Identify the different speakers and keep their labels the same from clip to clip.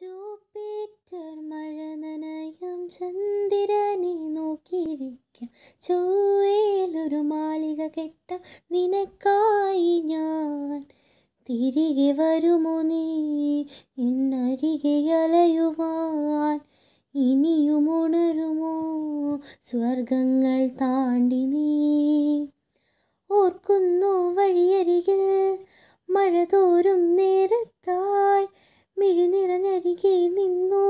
Speaker 1: Jupiter മഴ നനയം ചന്ദ്രനെ നോക്കിയിരിക്കാം ചൊവ്വയിലൊരു മാളിക കെട്ട നിനക്കായി ഞാൻ തിരികെ വരുമോ നീ എന്നരികെ അലയുവാൻ ഇനിയും ഉണരുമോ സ്വർഗങ്ങൾ താണ്ടി നീ ഓർക്കുന്നു വഴിയരികിൽ മഴ തോറും നേരത്തായി മിഴി നിറഞ്ഞരികെ നിന്നു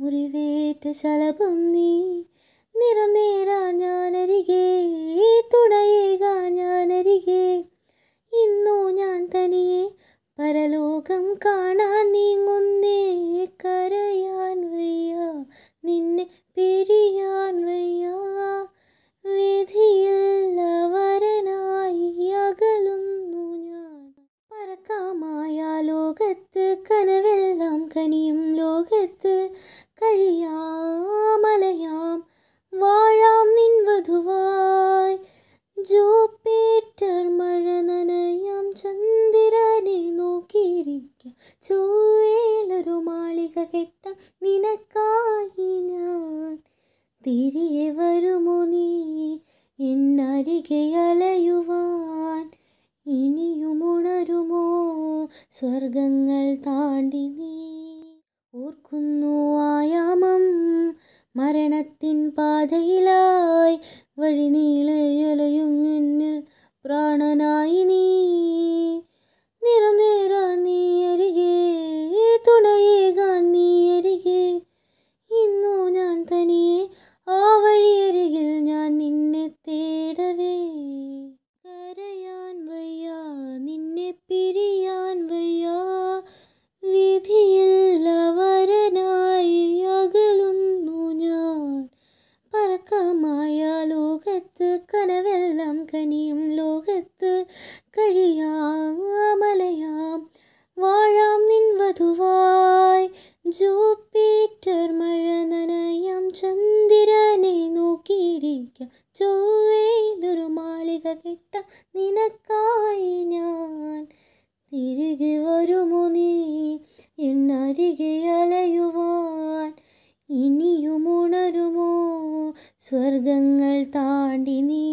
Speaker 1: മുറിവേറ്റ ശലഭം നീ നിറം നേരാ ഞാനരികെ തുടയേക ഞാനരികെ ഇന്നു ഞാൻ തനിയെ പരലോകം കാണും തനിയും ലോകത്ത് കഴിയാമലയാം വാഴാം വധുവായ് ജോപ്പേറ്റർ മഴ നനയാം ചന്ദ്രനെ നോക്കിയിരിക്കാം ചൂവേലൊരു മാളിക കെട്ട നിനക്കായി ഞാൻ തിരികെ വരുമോ നീ എന്നരികെ അലയുവാൻ ഇനിയും ഉണരുമോ സ്വർഗങ്ങൾ താണ്ടി നീ ഓർക്കുന്നു ആയാമം മരണത്തിൻ പാതയിലായി വഴി നീളയലയും എന്നിൽ പ്രാണനായി നീ കഴിയാമലയാം വാഴാം നിൻവധുവായി ജൂപ്പിറ്റർ മഴ നനയാം ചന്ദ്രനെ നോക്കിയിരിക്കാം ചൊവ്വയിലൊരു മാളിക കെട്ട നിനക്കായി ഞാൻ തിരികെ വരുമോ നീ എന്നരികെ അലയുവാൻ ഇനിയും ഉണരുമോ സ്വർഗങ്ങൾ താണ്ടി നീ